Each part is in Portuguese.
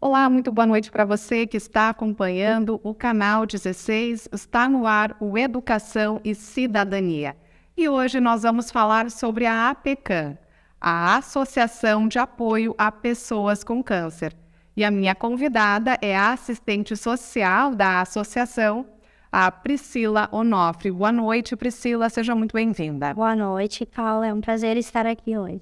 Olá, muito boa noite para você que está acompanhando o canal 16. Está no ar o Educação e Cidadania. E hoje nós vamos falar sobre a APECAM, a Associação de Apoio a Pessoas com Câncer. E a minha convidada é a assistente social da associação, a Priscila Onofre. Boa noite, Priscila. Seja muito bem-vinda. Boa noite, Paula. É um prazer estar aqui hoje.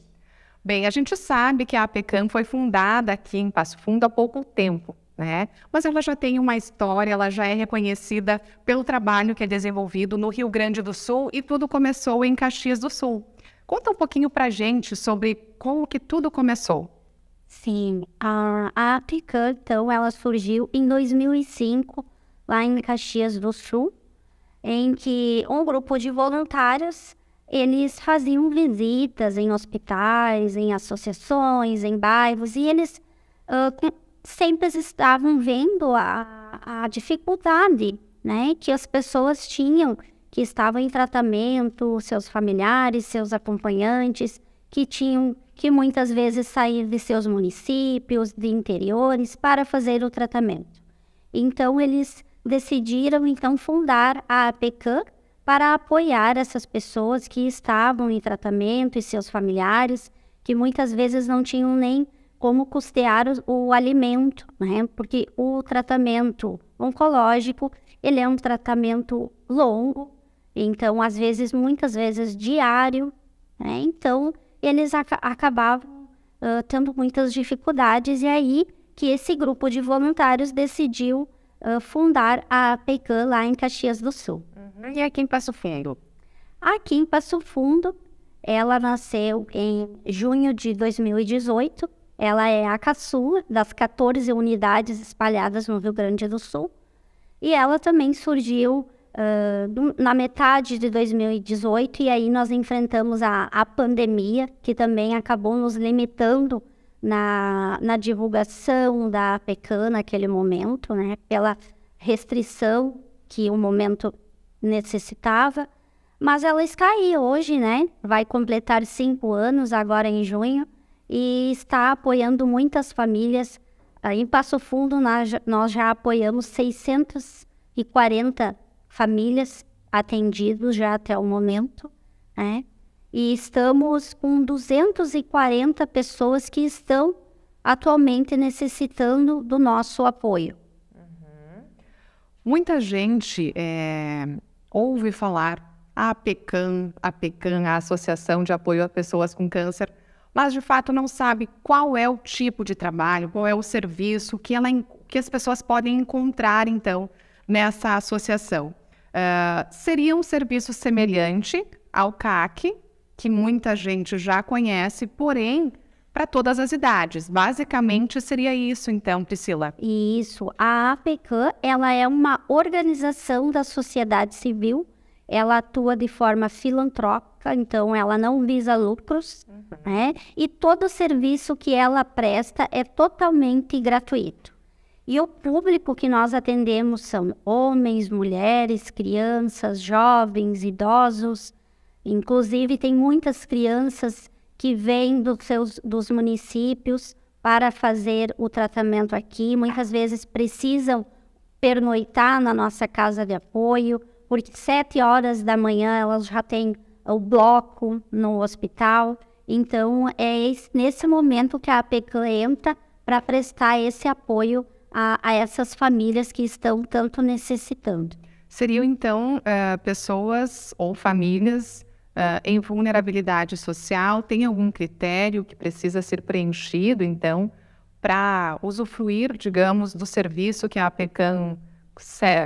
Bem, a gente sabe que a APECAM foi fundada aqui em Passo Fundo há pouco tempo, né? Mas ela já tem uma história, ela já é reconhecida pelo trabalho que é desenvolvido no Rio Grande do Sul e tudo começou em Caxias do Sul. Conta um pouquinho pra gente sobre como que tudo começou. Sim, a, a então, ela surgiu em 2005 lá em Caxias do Sul, em que um grupo de voluntários eles faziam visitas em hospitais, em associações, em bairros, e eles uh, sempre estavam vendo a, a dificuldade né, que as pessoas tinham que estavam em tratamento, seus familiares, seus acompanhantes, que tinham que muitas vezes sair de seus municípios, de interiores, para fazer o tratamento. Então, eles decidiram então fundar a APCAM para apoiar essas pessoas que estavam em tratamento e seus familiares, que muitas vezes não tinham nem como custear o, o alimento, né? Porque o tratamento oncológico, ele é um tratamento longo, então às vezes, muitas vezes diário, né? Então, eles ac acabavam uh, tendo muitas dificuldades e é aí que esse grupo de voluntários decidiu uh, fundar a Peican lá em Caxias do Sul. Uhum. E aqui em Passo Fundo? Aqui em Passo Fundo, ela nasceu em junho de 2018. Ela é a caçula das 14 unidades espalhadas no Rio Grande do Sul. E ela também surgiu uh, na metade de 2018, e aí nós enfrentamos a, a pandemia, que também acabou nos limitando na, na divulgação da pecan naquele momento, né, pela restrição que o momento necessitava, mas ela está aí hoje, né? Vai completar cinco anos agora em junho e está apoiando muitas famílias. Em Passo Fundo, nós já apoiamos 640 famílias atendidas já até o momento, né? E estamos com 240 pessoas que estão atualmente necessitando do nosso apoio. Uhum. Muita gente é, ouve falar a APECAM, a PECAM, a Associação de Apoio a Pessoas com Câncer, mas de fato não sabe qual é o tipo de trabalho, qual é o serviço que, ela, que as pessoas podem encontrar, então, nessa associação. Uh, seria um serviço semelhante ao CAC, que muita gente já conhece, porém para todas as idades. Basicamente seria isso, então, Priscila. Isso. A APECAM, ela é uma organização da sociedade civil. Ela atua de forma filantrópica, então ela não visa lucros, uhum. né? E todo serviço que ela presta é totalmente gratuito. E o público que nós atendemos são homens, mulheres, crianças, jovens, idosos, Inclusive, tem muitas crianças que vêm dos, seus, dos municípios para fazer o tratamento aqui. Muitas vezes precisam pernoitar na nossa casa de apoio, porque sete horas da manhã elas já têm o bloco no hospital. Então, é esse, nesse momento que a APEC entra para prestar esse apoio a, a, essas famílias que estão tanto necessitando. Seriam, então, uh, pessoas ou famílias uh, em vulnerabilidade social, tem algum critério que precisa ser preenchido, então, para usufruir, digamos, do serviço que a APECAM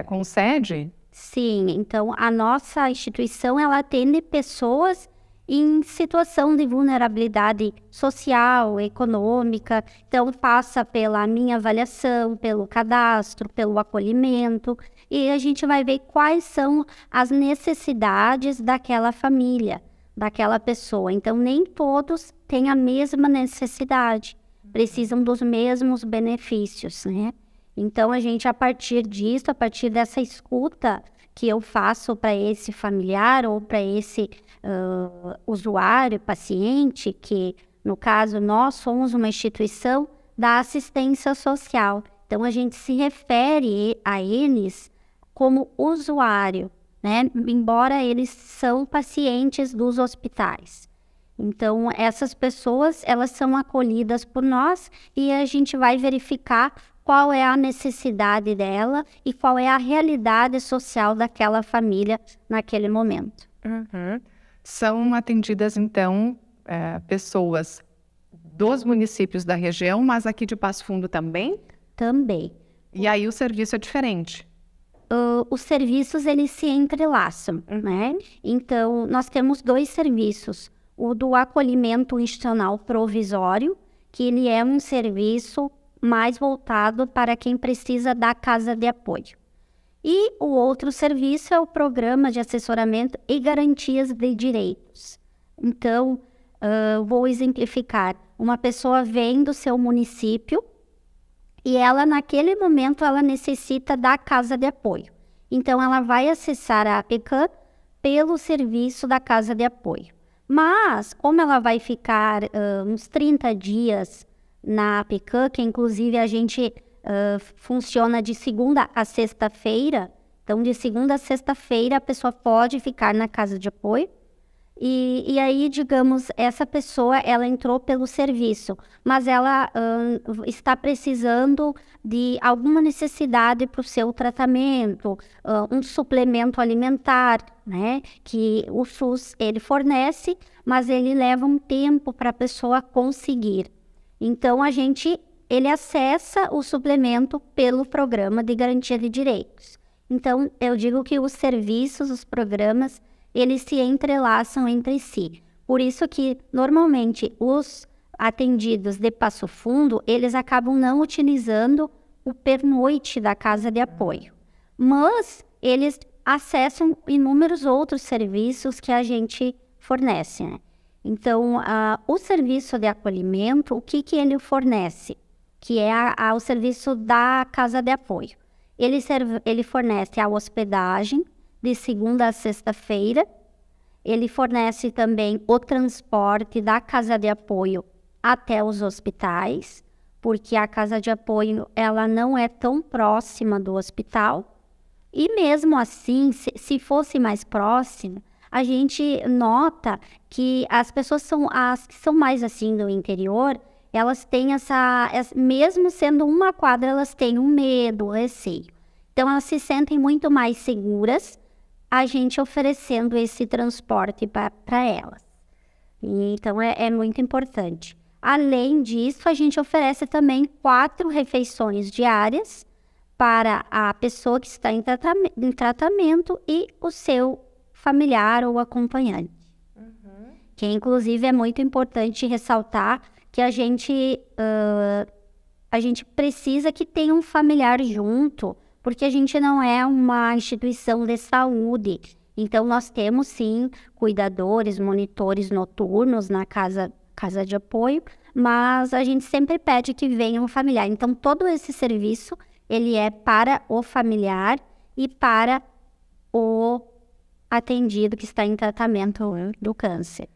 concede? Sim, então a nossa instituição ela atende pessoas em situação de vulnerabilidade social, econômica. Então, passa pela minha avaliação, pelo cadastro, pelo acolhimento, e a gente vai ver quais são as necessidades daquela família, daquela pessoa. Então, nem todos têm a mesma necessidade, precisam dos mesmos benefícios, né? Então, a gente, a partir disso, a partir dessa escuta que eu faço para esse familiar ou para esse uh, usuário, paciente, que no caso nós somos uma instituição da assistência social. Então a gente se refere a eles como usuário, né? Embora eles são pacientes dos hospitais. Então essas pessoas elas são acolhidas por nós e a gente vai verificar qual é a necessidade dela e qual é a realidade social daquela família naquele momento. Uhum são atendidas, então, é, pessoas dos municípios da região, mas aqui de Passo Fundo também? Também. E aí o serviço é diferente? Uh, os serviços, eles se entrelaçam, uhum. né? Então, nós temos dois serviços. O do acolhimento institucional provisório, que ele é um serviço mais voltado para quem precisa da casa de apoio. E o outro serviço é o Programa de Assessoramento e Garantias de Direitos. Então, uh, vou exemplificar. Uma pessoa vem do seu município e ela, naquele momento, ela necessita da casa de apoio. Então, ela vai acessar a APCAN pelo serviço da casa de apoio. Mas, como ela vai ficar uh, uns 30 dias na APCAN, que inclusive a gente funciona de segunda a sexta-feira. Então, de segunda a sexta-feira, a pessoa pode ficar na casa de apoio. E, e, aí, digamos, essa pessoa, ela entrou pelo serviço, mas ela uh, está precisando de alguma necessidade para o seu tratamento, uh, um suplemento alimentar, né? Que o SUS, ele fornece, mas ele leva um tempo para a pessoa conseguir. Então, a gente ele acessa o suplemento pelo programa de garantia de direitos. Então, eu digo que os serviços, os programas, eles se entrelaçam entre si. Por isso que, normalmente, os atendidos de Passo Fundo, eles acabam não utilizando o pernoite da casa de apoio. Mas eles acessam inúmeros outros serviços que a gente fornece. Né? Então, uh, o serviço de acolhimento, o que, que ele fornece? que é a, a, o serviço da casa de apoio. Ele, serve, ele fornece a hospedagem de segunda a sexta-feira, ele fornece também o transporte da casa de apoio até os hospitais, porque a casa de apoio ela não é tão próxima do hospital. E mesmo assim, se, se fosse mais próximo, a gente nota que as pessoas são as que são mais assim do interior, elas têm essa, é, mesmo sendo uma quadra, elas têm um medo, um receio. Então elas se sentem muito mais seguras a gente oferecendo esse transporte para elas. então é, é muito importante. Além disso, a gente oferece também quatro refeições diárias para a pessoa que está em, tratamento, em tratamento e o seu familiar ou acompanhante. Uhum. Que, inclusive, é muito importante ressaltar que a gente, uh, a gente precisa que tenha um familiar junto, porque a gente não é uma instituição de saúde. Então, nós temos sim cuidadores, monitores noturnos na casa, casa de apoio, mas a gente sempre pede que venha um familiar. Então, todo esse serviço ele é para o familiar e para o atendido que está em tratamento do câncer.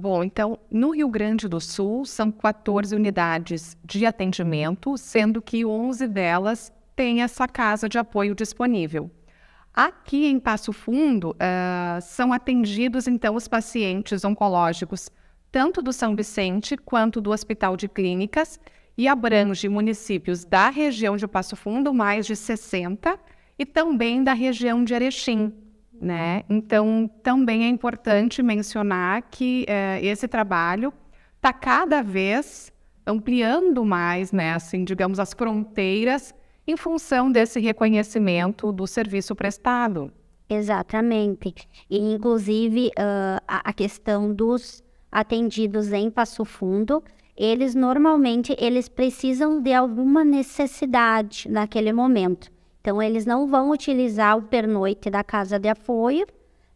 Bom, então, no Rio Grande do Sul, são 14 unidades de atendimento, sendo que 11 delas têm essa casa de apoio disponível. Aqui em Passo Fundo, uh, são atendidos, então, os pacientes oncológicos, tanto do São Vicente quanto do Hospital de Clínicas, e abrange municípios da região de Passo Fundo, mais de 60, e também da região de Erechim, né? Uhum. Então, também é importante mencionar que eh, esse trabalho está cada vez ampliando mais, né, assim, digamos, as fronteiras em função desse reconhecimento do serviço prestado. Exatamente. E, inclusive, uh, a questão dos atendidos em Passo Fundo, eles normalmente eles precisam de alguma necessidade naquele momento. Então, eles não vão utilizar o pernoite da casa de apoio,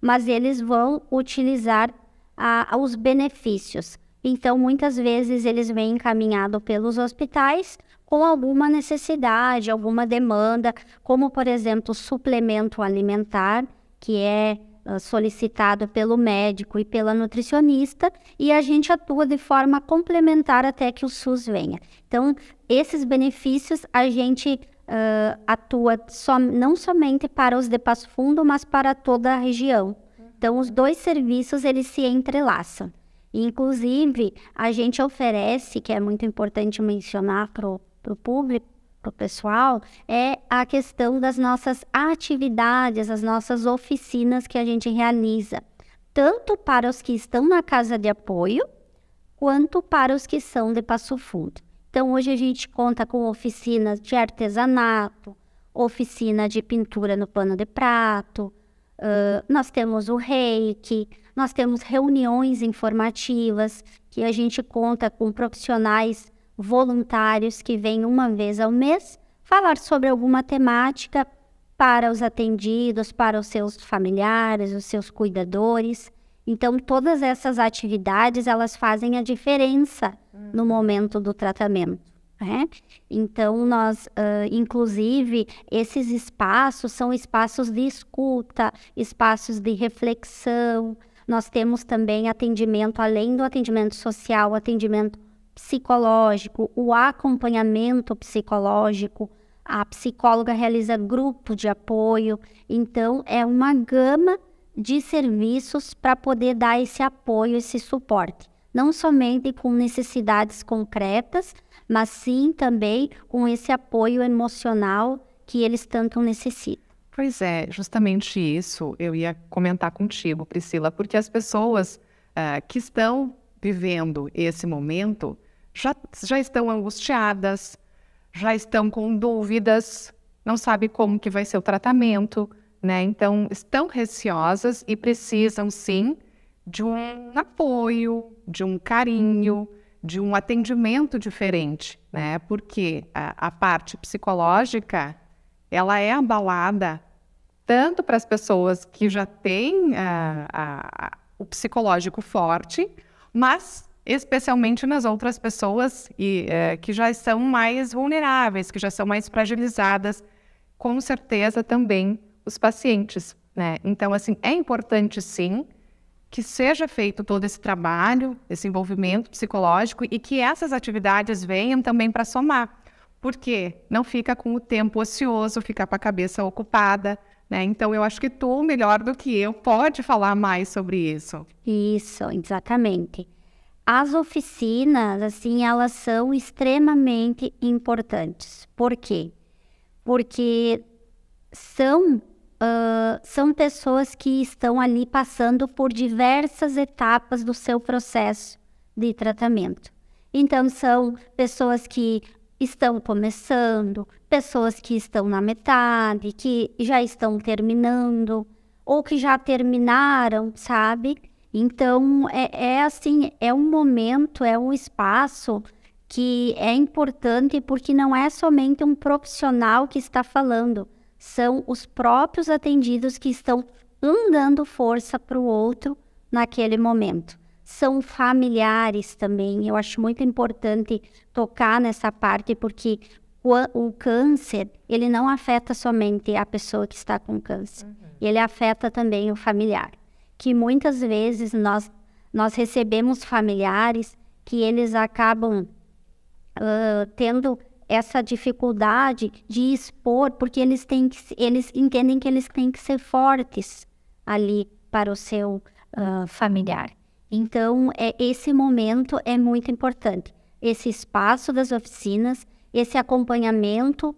mas eles vão utilizar a, os benefícios. Então, muitas vezes, eles vêm encaminhados pelos hospitais com alguma necessidade, alguma demanda, como, por exemplo, suplemento alimentar, que é ah, solicitado pelo médico e pela nutricionista e a gente atua de forma complementar até que o SUS venha. Então, esses benefícios a gente uh, atua não somente para os de Passo Fundo, mas para toda a região. Então, os dois serviços eles se entrelaçam. Inclusive, a gente oferece, que é muito importante mencionar para o público, para o pessoal, é a questão das nossas atividades, as nossas oficinas que a gente realiza, tanto para os que estão na casa de apoio, quanto para os que são de Passo Fundo. Então, hoje a gente conta com oficinas de artesanato, oficina de pintura no pano de prato, uh, nós temos o reiki, nós temos reuniões informativas que a gente conta com profissionais voluntários que vêm uma vez ao mês falar sobre alguma temática para os atendidos, para os seus familiares, os seus cuidadores. Então, todas essas atividades, elas fazem a diferença no momento do tratamento. Né? Então, nós, uh, inclusive, esses espaços são espaços de escuta, espaços de reflexão. Nós temos também atendimento, além do atendimento social, atendimento psicológico, o acompanhamento psicológico. A psicóloga realiza grupo de apoio. Então, é uma gama de serviços para poder dar esse apoio, esse suporte não somente com necessidades concretas, mas sim também com esse apoio emocional que eles tanto necessitam. Pois é, justamente isso eu ia comentar contigo, Priscila, porque as pessoas uh, que estão vivendo esse momento já, já estão angustiadas, já estão com dúvidas, não sabe como que vai ser o tratamento, né? Então, estão receosas e precisam sim de um apoio, de um carinho, de um atendimento diferente, né? Porque a, a parte psicológica ela é abalada tanto para as pessoas que já têm eh, a, a, o psicológico forte, mas especialmente nas outras pessoas e, é, que já são mais vulneráveis, que já são mais fragilizadas, com certeza também os pacientes. Né? Então, assim, é importante sim que seja feito todo esse trabalho, esse envolvimento psicológico e que essas atividades venham também para somar. Porque não fica com o tempo ocioso, ficar com a cabeça ocupada, né? Então eu acho que tu, melhor do que eu, pode falar mais sobre isso. Isso, exatamente. As oficinas, assim, elas são extremamente importantes. Por quê? Porque são uh, são pessoas que estão ali passando por diversas etapas do seu processo de tratamento. Então, são pessoas que estão começando, pessoas que estão na metade, que já estão terminando, ou que já terminaram, sabe? Então, é, é assim, é um momento, é um espaço que é importante porque não é somente um profissional que está falando, são os próprios atendidos que estão um dando força para o outro naquele momento. São familiares também, eu acho muito importante tocar nessa parte, porque o câncer, ele não afeta somente a pessoa que está com câncer, uhum. ele afeta também o familiar, que muitas vezes nós, nós recebemos familiares que eles acabam uh, tendo essa dificuldade de expor, porque eles têm que, eles entendem que eles têm que ser fortes ali para o seu uh, familiar. Então, é, esse momento é muito importante. Esse espaço das oficinas, esse acompanhamento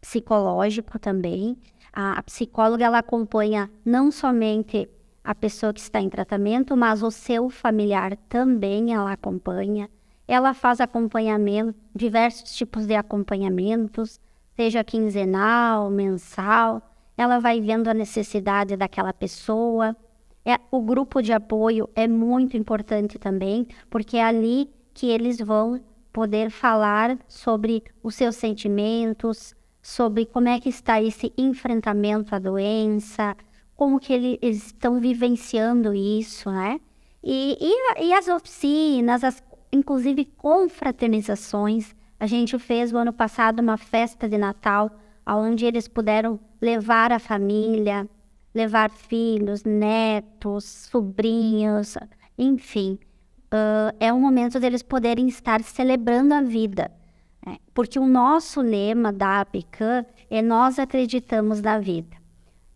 psicológico também. A, a psicóloga ela acompanha não somente a pessoa que está em tratamento, mas o seu familiar também ela acompanha. Ela faz acompanhamento, diversos tipos de acompanhamentos, seja quinzenal, mensal. Ela vai vendo a necessidade daquela pessoa. É, o grupo de apoio é muito importante também, porque é ali que eles vão poder falar sobre os seus sentimentos, sobre como é que está esse enfrentamento à doença, como que eles estão vivenciando isso, né? E, e, e as oficinas, as inclusive confraternizações. A gente fez o ano passado uma festa de Natal, onde eles puderam levar a família, levar filhos, netos, sobrinhos, enfim. Uh, é um momento deles poderem estar celebrando a vida. Né? Porque o nosso lema da APICAN é Nós Acreditamos na Vida.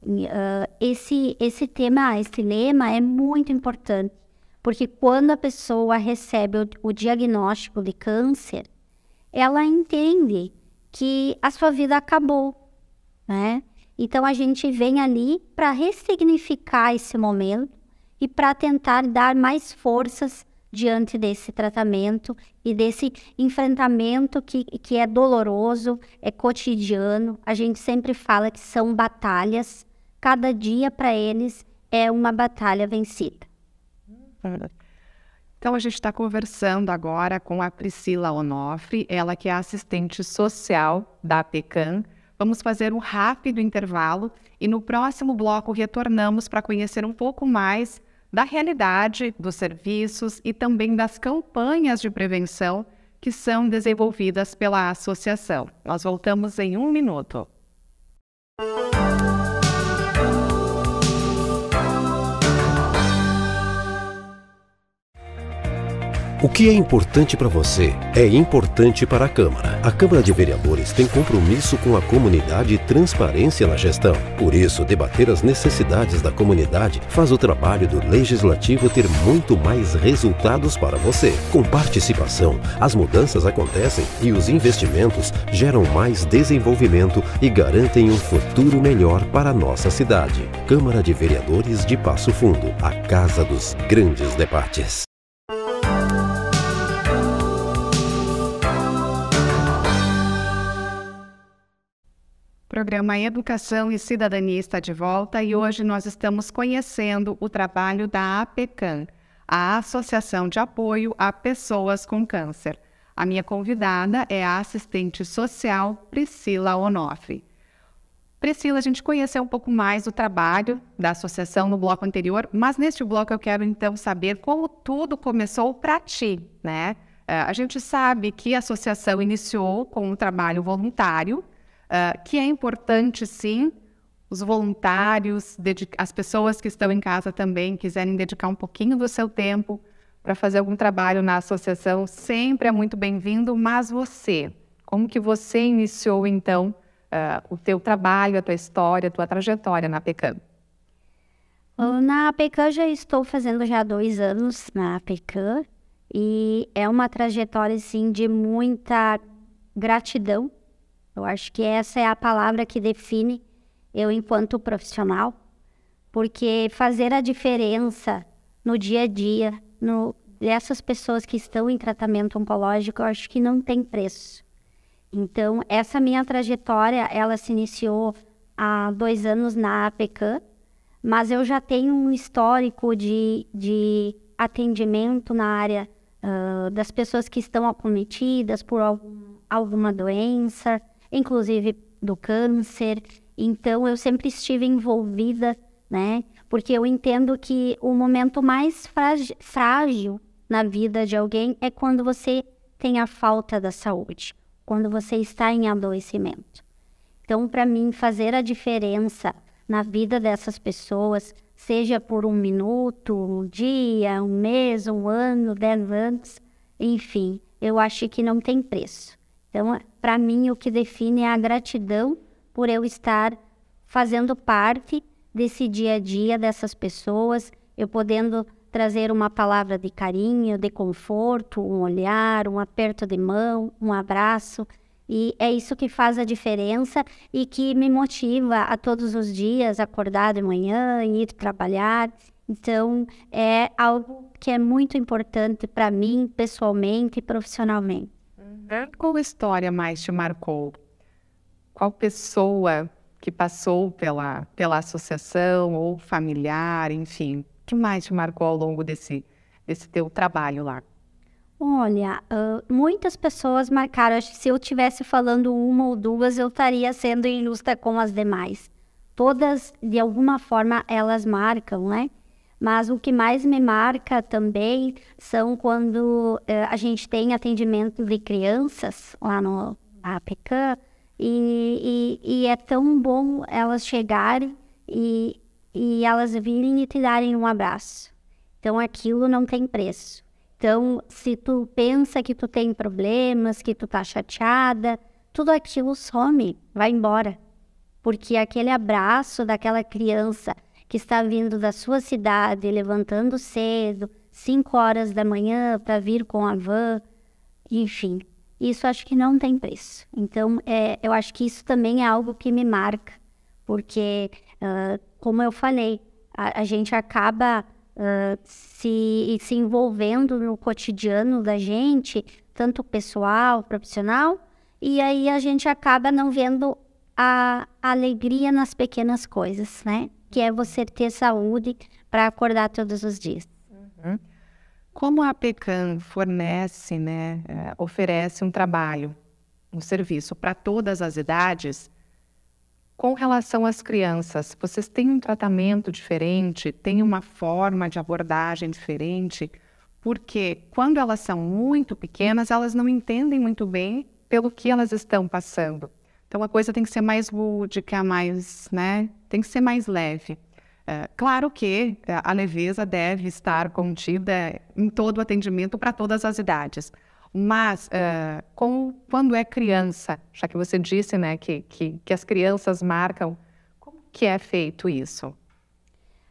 Uh, esse, esse tema, esse lema é muito importante porque quando a pessoa recebe o, o diagnóstico de câncer, ela entende que a sua vida acabou, né? Então a gente vem ali para ressignificar esse momento e para tentar dar mais forças diante desse tratamento e desse enfrentamento que, que é doloroso, é cotidiano. A gente sempre fala que são batalhas, cada dia para eles é uma batalha vencida. É então, a gente está conversando agora com a Priscila Onofre, ela que é assistente social da PECAM. Vamos fazer um rápido intervalo e no próximo bloco retornamos para conhecer um pouco mais da realidade dos serviços e também das campanhas de prevenção que são desenvolvidas pela associação. Nós voltamos em um minuto. O que é importante para você é importante para a Câmara. A Câmara de Vereadores tem compromisso com a comunidade e transparência na gestão. Por isso, debater as necessidades da comunidade faz o trabalho do legislativo ter muito mais resultados para você. Com participação, as mudanças acontecem e os investimentos geram mais desenvolvimento e garantem um futuro melhor para a nossa cidade. Câmara de Vereadores de Passo Fundo, a casa dos grandes debates. programa Educação e Cidadania está de volta e hoje nós estamos conhecendo o trabalho da APECAN, a Associação de Apoio a Pessoas com Câncer. A minha convidada é a assistente social Priscila Onofre. Priscila, a gente conheceu um pouco mais o trabalho da associação no bloco anterior, mas neste bloco eu quero então saber como tudo começou para ti, né? Eh, a gente sabe que a associação iniciou com um trabalho voluntário, ah, que é importante sim, os voluntários, as pessoas que estão em casa também quiserem dedicar um pouquinho do seu tempo para fazer algum trabalho na associação, sempre é muito bem-vindo. Mas você, como que você iniciou então uh, o teu trabalho, a tua história, a tua trajetória na PECAM? Na PECAM já estou fazendo já dois anos na PECAM e é uma trajetória sim de muita gratidão eu acho que essa é a palavra que define eu enquanto profissional, porque fazer a diferença no dia a dia no, dessas pessoas que estão em tratamento oncológico, eu acho que não tem preço. Então, essa minha trajetória, ela se iniciou há dois anos na APECAM, mas eu já tenho um histórico de, de atendimento na área uh, das pessoas que estão acometidas por algum, alguma doença, inclusive do câncer. Então, eu sempre estive envolvida, né? Porque eu entendo que o momento mais frágil na vida de alguém é quando você tem a falta da saúde, quando você está em adoecimento. Então, para mim, fazer a diferença na vida dessas pessoas, seja por um minuto, um dia, um mês, um ano, dez anos, enfim, eu acho que não tem preço. Então, é, para mim, o que define é a gratidão por eu estar fazendo parte desse dia a dia dessas pessoas, eu podendo trazer uma palavra de carinho, de conforto, um olhar, um aperto de mão, um abraço. E é isso que faz a diferença e que me motiva a todos os dias acordar de manhã, e ir trabalhar. Então, é algo que é muito importante para mim, pessoalmente e profissionalmente. Qual história mais te marcou? Qual pessoa que passou pela, pela associação ou familiar, enfim, que mais te marcou ao longo desse, desse teu trabalho lá? Olha, uh, muitas pessoas marcaram. Acho que se eu tivesse falando uma ou duas, eu estaria sendo injusta com as demais. Todas, de alguma forma, elas marcam, né? Mas o que mais me marca também são quando eh, a gente tem atendimento de crianças lá no APECAM e, e, e, é tão bom elas chegarem e, e elas virem e te darem um abraço. Então aquilo não tem preço. Então, se tu pensa que tu tem problemas, que tu tá chateada, tudo aquilo some, vai embora. Porque aquele abraço daquela criança que está vindo da sua cidade, levantando cedo, 5 horas da manhã para vir com a van, enfim, isso acho que não tem preço. Então, é, eu acho que isso também é algo que me marca, porque, uh, como eu falei, a, a gente acaba uh, se, se envolvendo no cotidiano da gente, tanto pessoal, profissional, e aí a gente acaba não vendo a alegria nas pequenas coisas, né? que é você ter saúde para acordar todos os dias. Uhum. Como a PECAM fornece, né, é, oferece um trabalho, um serviço para todas as idades, com relação às crianças, vocês têm um tratamento diferente, têm uma forma de abordagem diferente, porque quando elas são muito pequenas, elas não entendem muito bem pelo que elas estão passando. Então a coisa tem que ser mais lúdica, mais, né, tem que ser mais leve. É, claro que é, a leveza deve estar contida em todo o atendimento para todas as idades. Mas é, com, quando é criança, já que você disse né, que, que, que as crianças marcam, como que é feito isso?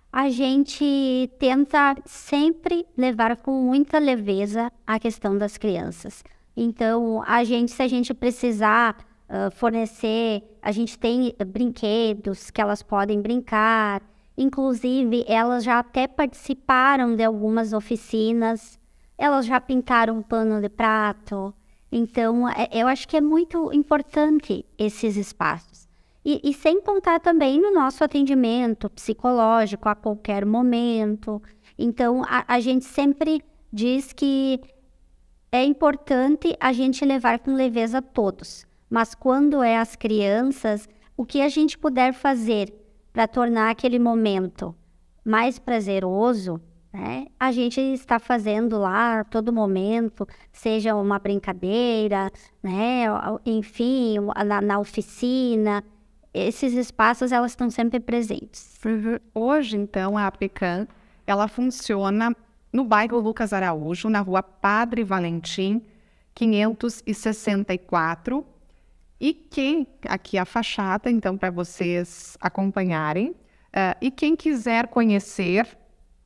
a gente tenta sempre levar com muita leveza a questão das crianças. Então, a gente, se a gente precisar fornecer, a gente tem eh, brinquedos que elas podem brincar. Inclusive, elas já até participaram de algumas oficinas, elas já pintaram pano de prato. Então, é, eu acho que é muito importante esses espaços. E, e, sem contar também no nosso atendimento psicológico a qualquer momento. Então, a, a gente sempre diz que é importante a gente levar com leveza todos. Mas quando é as crianças, o que a gente puder fazer para tornar aquele momento mais prazeroso, né? A gente está fazendo lá todo momento, seja uma brincadeira, né? Enfim, na, na oficina, esses espaços elas estão sempre presentes. Uhum. Hoje, então, a pican ela funciona no bairro Lucas Araújo, na rua Padre Valentim, 564, e quem, aqui a fachada, então, para vocês acompanharem, uh, e quem quiser conhecer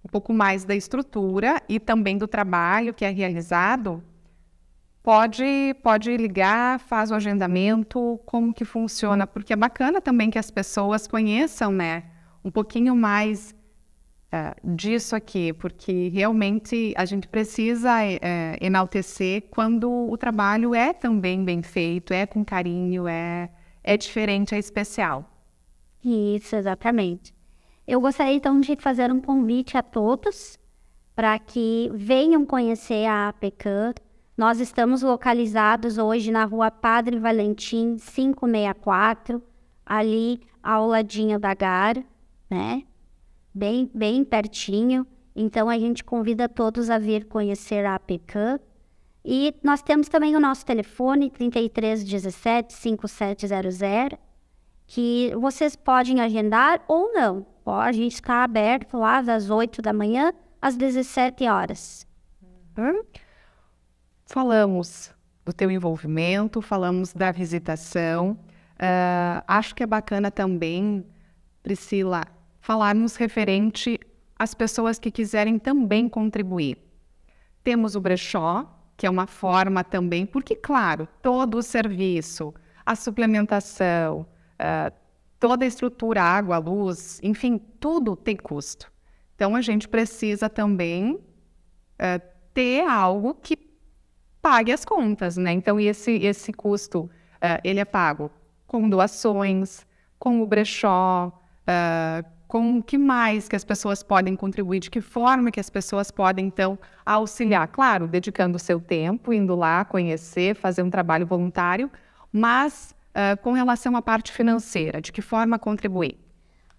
um pouco mais da estrutura e também do trabalho que é realizado, pode, pode ligar, faz o agendamento, como que funciona, porque é bacana também que as pessoas conheçam, né, um pouquinho mais é, disso aqui, porque realmente a gente precisa é, é, enaltecer quando o trabalho é também bem feito, é com carinho, é, é diferente, é especial. Isso, exatamente. Eu gostaria então de fazer um convite a todos para que venham conhecer a APECAN. Nós estamos localizados hoje na rua Padre Valentim 564, ali ao ladinho da GAR, né? bem, bem pertinho. Então a gente convida todos a vir conhecer a APCAM. E nós temos também o nosso telefone 3317 5700, que vocês podem agendar ou não. A gente está aberto lá das 8 da manhã às 17 horas. Hum. hum. Falamos do teu envolvimento, falamos da visitação. Uh, acho que é bacana também, Priscila, falarmos referente às pessoas que quiserem também contribuir. Temos o brechó, que é uma forma também, porque, claro, todo o serviço, a suplementação, uh, toda a estrutura, água, luz, enfim, tudo tem custo. Então, a gente precisa também uh, ter algo que pague as contas, né? Então, esse, esse custo, uh, ele é pago com doações, com o brechó, uh, com o que mais que as pessoas podem contribuir, de que forma que as pessoas podem, então, auxiliar. Claro, dedicando o seu tempo, indo lá conhecer, fazer um trabalho voluntário, mas uh, com relação à parte financeira, de que forma contribuir?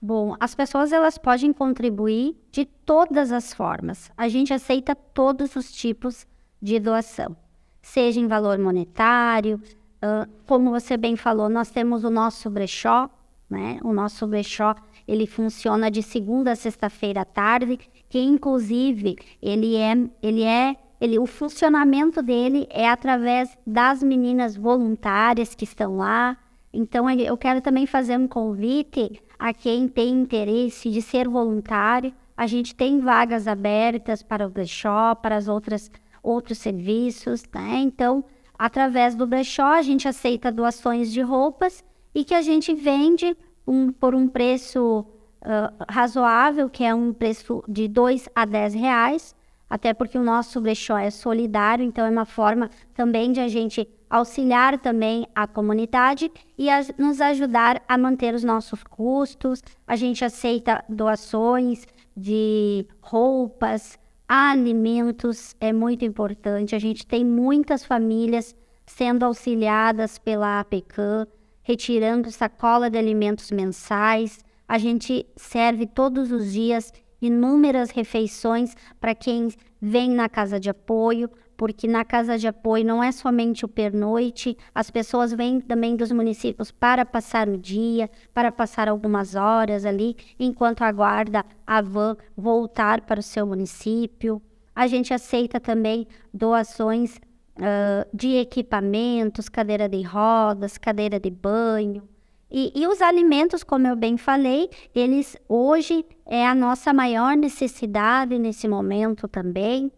Bom, as pessoas elas podem contribuir de todas as formas. A gente aceita todos os tipos de doação, seja em valor monetário, uh, como você bem falou, nós temos o nosso brechó, né? O nosso brechó ele funciona de segunda a sexta-feira à tarde, que inclusive ele é, ele é ele, o funcionamento dele é através das meninas voluntárias que estão lá. Então, eu quero também fazer um convite a quem tem interesse de ser voluntário. A gente tem vagas abertas para o brechó, para as outras outros serviços, né? Então, através do brechó, a gente aceita doações de roupas e que a gente vende um, por um preço uh, razoável, que é um preço de 2 a 10 reais, até porque o nosso brechó é solidário, então é uma forma também de a gente auxiliar também a comunidade e a, nos ajudar a manter os nossos custos. A gente aceita doações de roupas, alimentos, é muito importante. A gente tem muitas famílias sendo auxiliadas pela APECAM retirando sacola de alimentos mensais. A gente serve todos os dias inúmeras refeições para quem vem na casa de apoio, porque na casa de apoio não é somente o pernoite, as pessoas vêm também dos municípios para passar o dia, para passar algumas horas ali, enquanto aguarda a van voltar para o seu município. A gente aceita também doações uh, de equipamentos, cadeira de rodas, cadeira de banho. E, e, os alimentos, como eu bem falei, eles hoje é a nossa maior necessidade nesse momento também.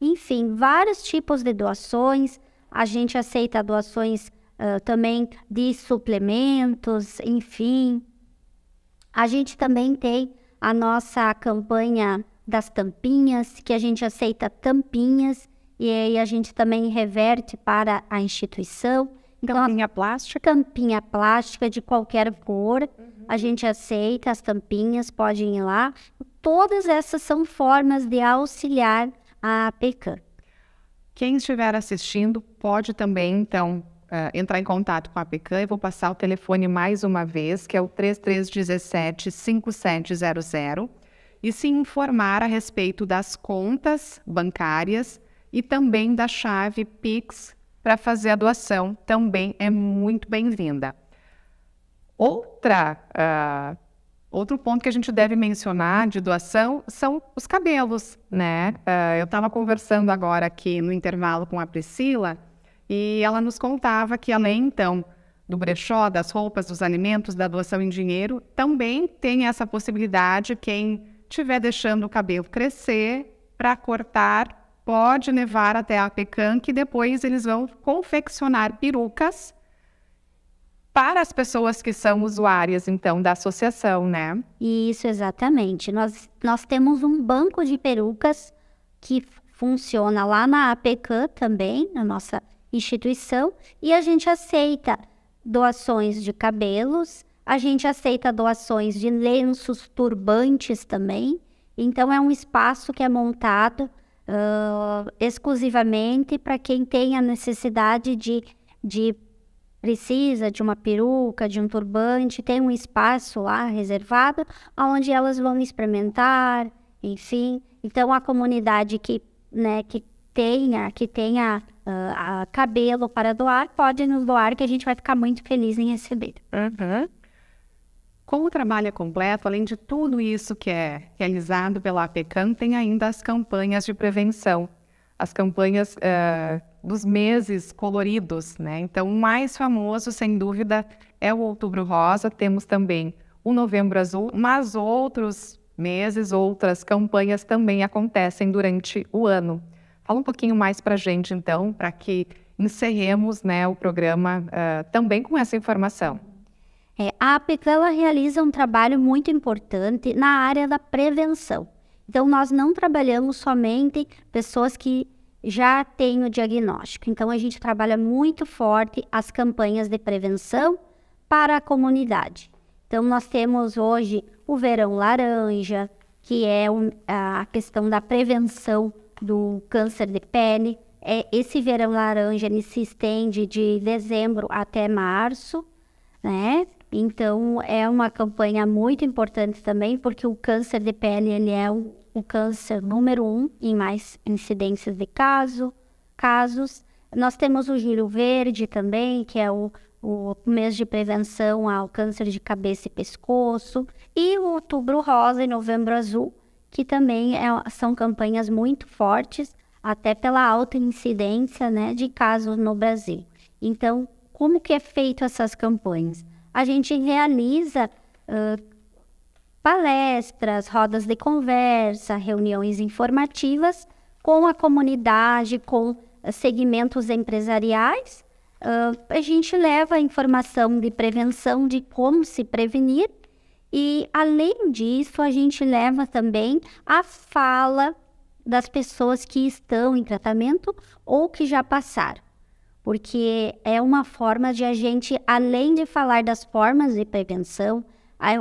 Enfim, vários tipos de doações. A gente aceita doações uh, também de suplementos, enfim. A gente também tem a nossa campanha das tampinhas, que a gente aceita tampinhas e aí a gente também reverte para a instituição. Campinha então, plástica? Campinha plástica de qualquer cor. Uhum. A gente aceita as tampinhas, podem ir lá. Todas essas são formas de auxiliar a PECAM. Quem estiver assistindo pode também, então, uh, entrar em contato com a PECAM. Eu vou passar o telefone mais uma vez, que é o 3317-5700, e se informar a respeito das contas bancárias e também da chave Pix para fazer a doação, também é muito bem-vinda. Outra, uh, outro ponto que a gente deve mencionar de doação são os cabelos, né? Uh, eu estava conversando agora aqui no intervalo com a Priscila e ela nos contava que além, então, do brechó, das roupas, dos alimentos, da doação em dinheiro, também tem essa possibilidade quem estiver deixando o cabelo crescer para cortar pode levar até a PECAM, que depois eles vão confeccionar perucas para as pessoas que são usuárias, então, da associação, né? Isso, exatamente. Nós, nós temos um banco de perucas que funciona lá na APECAM também, na nossa instituição, e a gente aceita doações de cabelos, a gente aceita doações de lenços, turbantes também. Então, é um espaço que é montado uh, exclusivamente para quem tem a necessidade de, de precisa de uma peruca, de um turbante, tem um espaço lá reservado onde elas vão experimentar, enfim. Então a comunidade que, né, que tenha, que tenha uh, cabelo para doar, pode nos doar que a gente vai ficar muito feliz em receber. Uhum. Com o trabalho é completo, além de tudo isso que é realizado pela APECAM, tem ainda as campanhas de prevenção, as campanhas uh, dos meses coloridos, né? Então, o mais famoso, sem dúvida, é o Outubro Rosa. Temos também o Novembro Azul, mas outros meses, outras campanhas também acontecem durante o ano. Fala um pouquinho mais para gente, então, para que encerremos né, o programa uh, também com essa informação. É, a APECAM ela realiza um trabalho muito importante na área da prevenção. Então, nós não trabalhamos somente pessoas que já têm o diagnóstico. Então, a gente trabalha muito forte as campanhas de prevenção para a comunidade. Então, nós temos hoje o Verão Laranja, que é um, a questão da prevenção do câncer de pele. É, esse Verão Laranja ele se estende de dezembro até março, né? Então, é uma campanha muito importante também, porque o câncer de pele ele é o, o câncer número um em mais incidências de caso, casos. Nós temos o julho Verde também, que é o, o mês de prevenção ao câncer de cabeça e pescoço. E o Outubro Rosa e Novembro Azul, que também é, são campanhas muito fortes, até pela alta incidência né, de casos no Brasil. Então, como que é feito essas campanhas? a gente realiza uh, palestras, rodas de conversa, reuniões informativas com a comunidade, com segmentos empresariais. Uh, a gente leva a informação de prevenção, de como se prevenir, e além disso, a gente leva também a fala das pessoas que estão em tratamento ou que já passaram porque é uma forma de a gente, além de falar das formas de prevenção,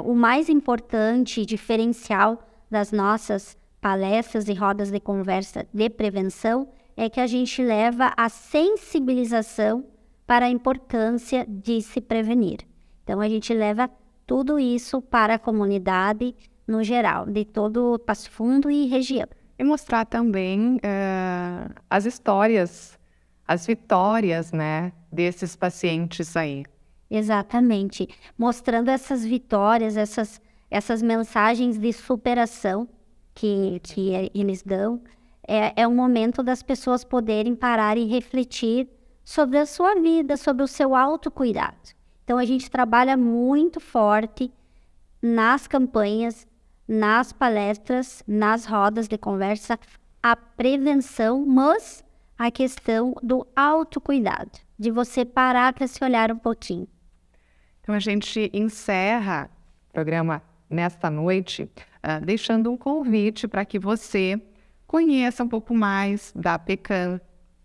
o mais importante diferencial das nossas palestras e rodas de conversa de prevenção é que a gente leva a sensibilização para a importância de se prevenir. Então a gente leva tudo isso para a comunidade no geral, de todo Passo Fundo e região. E mostrar também uh, as histórias as vitórias, né, desses pacientes aí. Exatamente, mostrando essas vitórias, essas, essas mensagens de superação que, que eles dão, é, é o momento das pessoas poderem parar e refletir sobre a sua vida, sobre o seu autocuidado. Então, a gente trabalha muito forte nas campanhas, nas palestras, nas rodas de conversa, a prevenção, mas a questão do autocuidado, de você parar para se olhar um pouquinho. Então a gente encerra o programa nesta noite, uh, deixando um convite para que você conheça um pouco mais da PECAM.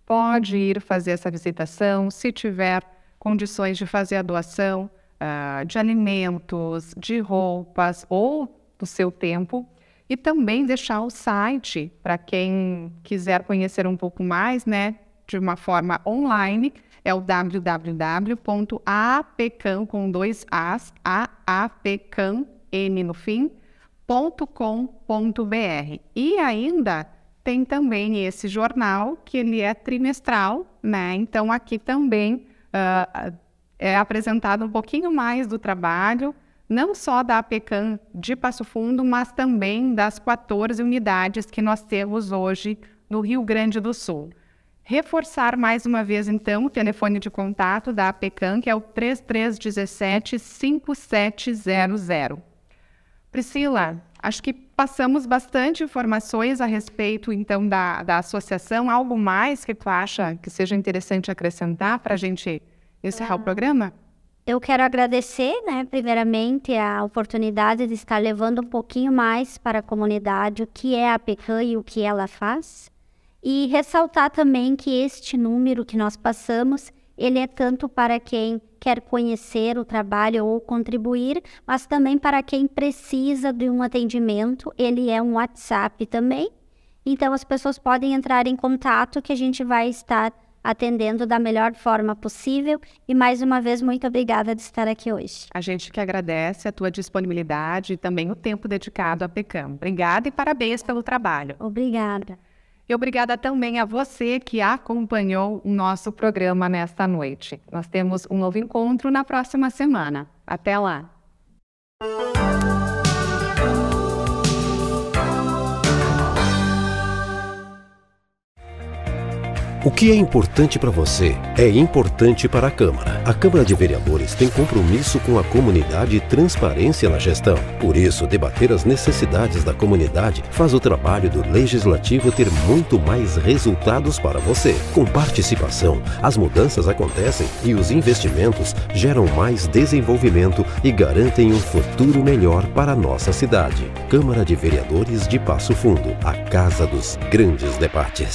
Pode ir fazer essa visitação, se tiver condições de fazer a doação uh, de alimentos, de roupas ou do seu tempo e também deixar o site para quem quiser conhecer um pouco mais, né, de uma forma online, é o www.apcam com dois as, aapcam n no fim, .com.br. E ainda tem também esse jornal que ele é trimestral, né? Então aqui também uh, é apresentado um pouquinho mais do trabalho não só da APECAM de Passo Fundo, mas também das 14 unidades que nós temos hoje no Rio Grande do Sul. Reforçar mais uma vez, então, o telefone de contato da APECAM, que é o 3317-5700. Priscila, acho que passamos bastante informações a respeito, então, da, da associação. Algo mais que tu acha que seja interessante acrescentar para a gente encerrar o ah. programa? eu quero agradecer, né, primeiramente, a oportunidade de estar levando um pouquinho mais para a comunidade o que é a PECAM e o que ela faz. E ressaltar também que este número que nós passamos, ele é tanto para quem quer conhecer o trabalho ou contribuir, mas também para quem precisa de um atendimento, ele é um WhatsApp também. Então as pessoas podem entrar em contato que a gente vai estar atendendo da melhor forma possível. E mais uma vez, muito obrigada de estar aqui hoje. A gente que agradece a tua disponibilidade e também o tempo dedicado à PECAM. Obrigada e parabéns pelo trabalho. Obrigada. E obrigada também a você que acompanhou o nosso programa nesta noite. Nós temos um novo encontro na próxima semana. Até lá! O que é importante para você é importante para a Câmara. A Câmara de Vereadores tem compromisso com a comunidade e transparência na gestão. Por isso, debater as necessidades da comunidade faz o trabalho do legislativo ter muito mais resultados para você. Com participação, as mudanças acontecem e os investimentos geram mais desenvolvimento e garantem um futuro melhor para a nossa cidade. Câmara de Vereadores de Passo Fundo, a casa dos grandes debates.